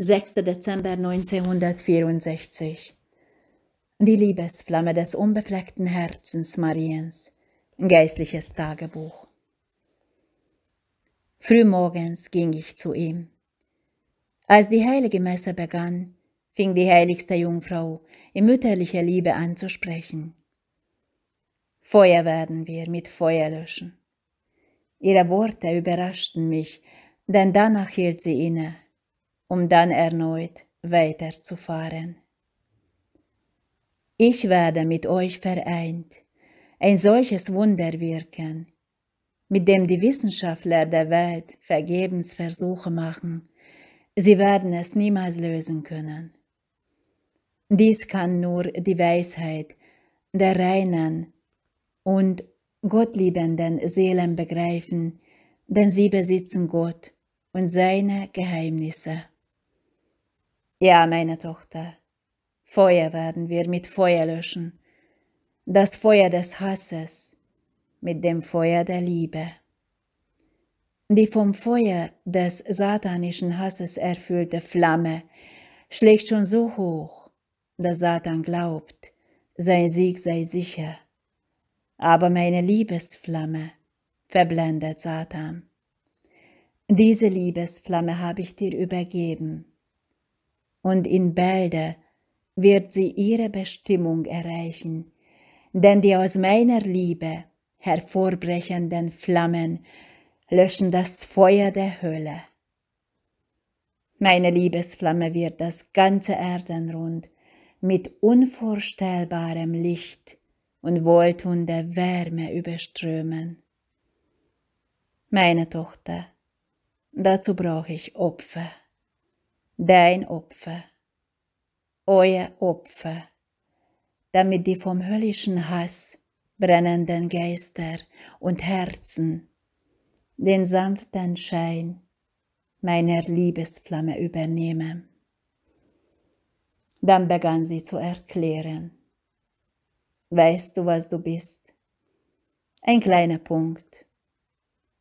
6. Dezember 1964 Die Liebesflamme des unbefleckten Herzens Mariens Geistliches Tagebuch Frühmorgens ging ich zu ihm. Als die heilige Messe begann, fing die heiligste Jungfrau in mütterlicher Liebe an zu sprechen. Feuer werden wir mit Feuer löschen. Ihre Worte überraschten mich, denn danach hielt sie inne um dann erneut weiterzufahren. Ich werde mit euch vereint, ein solches Wunder wirken, mit dem die Wissenschaftler der Welt vergebens Versuche machen, sie werden es niemals lösen können. Dies kann nur die Weisheit der reinen und gottliebenden Seelen begreifen, denn sie besitzen Gott und seine Geheimnisse. Ja, meine Tochter, Feuer werden wir mit Feuer löschen, das Feuer des Hasses mit dem Feuer der Liebe. Die vom Feuer des satanischen Hasses erfüllte Flamme schlägt schon so hoch, dass Satan glaubt, sein Sieg sei sicher. Aber meine Liebesflamme verblendet Satan. Diese Liebesflamme habe ich dir übergeben, und in Bälde wird sie ihre Bestimmung erreichen, denn die aus meiner Liebe hervorbrechenden Flammen löschen das Feuer der Hölle. Meine Liebesflamme wird das ganze Erdenrund mit unvorstellbarem Licht und wohltuender Wärme überströmen. Meine Tochter, dazu brauche ich Opfer dein Opfer, euer Opfer, damit die vom höllischen Hass brennenden Geister und Herzen den sanften Schein meiner Liebesflamme übernehmen. Dann begann sie zu erklären. Weißt du, was du bist? Ein kleiner Punkt,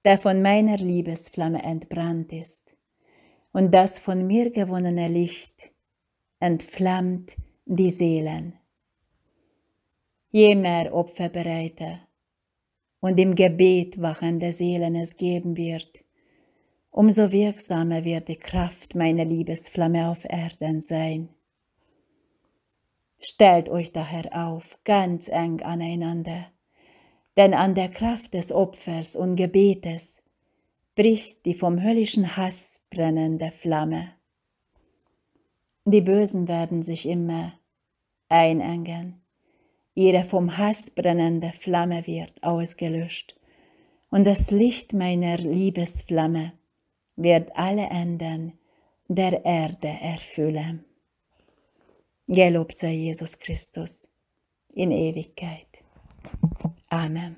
der von meiner Liebesflamme entbrannt ist und das von mir gewonnene Licht entflammt die Seelen. Je mehr Opfer bereite und im Gebet wachende Seelen es geben wird, umso wirksamer wird die Kraft meiner Liebesflamme auf Erden sein. Stellt euch daher auf, ganz eng aneinander, denn an der Kraft des Opfers und Gebetes bricht die vom höllischen Hass brennende Flamme. Die Bösen werden sich immer einengen. Ihre vom Hass brennende Flamme wird ausgelöscht und das Licht meiner Liebesflamme wird alle Enden der Erde erfüllen. Gelobt sei Jesus Christus in Ewigkeit. Amen.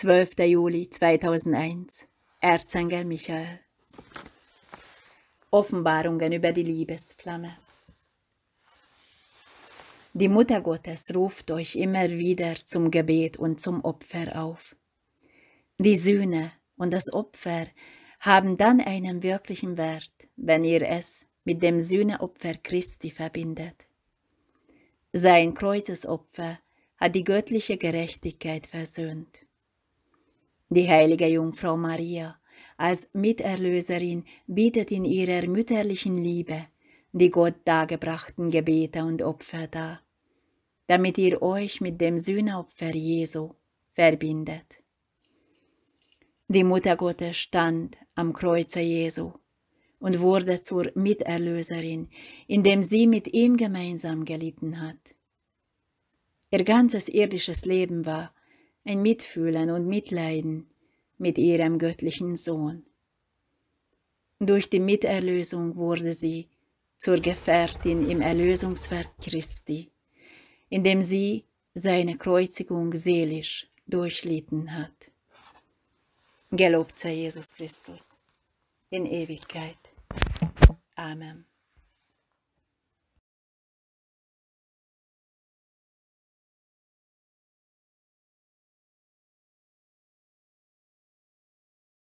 12. Juli 2001 Erzengel Michael Offenbarungen über die Liebesflamme Die Mutter Gottes ruft euch immer wieder zum Gebet und zum Opfer auf. Die Sühne und das Opfer haben dann einen wirklichen Wert, wenn ihr es mit dem Sühneopfer Christi verbindet. Sein Kreuzesopfer hat die göttliche Gerechtigkeit versöhnt. Die heilige Jungfrau Maria als Miterlöserin bietet in ihrer mütterlichen Liebe die Gott dargebrachten Gebete und Opfer dar, damit ihr euch mit dem Sühneopfer Jesu verbindet. Die Mutter Gottes stand am Kreuze Jesu und wurde zur Miterlöserin, indem sie mit ihm gemeinsam gelitten hat. Ihr ganzes irdisches Leben war ein Mitfühlen und Mitleiden mit ihrem göttlichen Sohn. Durch die Miterlösung wurde sie zur Gefährtin im Erlösungswerk Christi, indem sie seine Kreuzigung seelisch durchlitten hat. Gelobt sei Jesus Christus in Ewigkeit. Amen.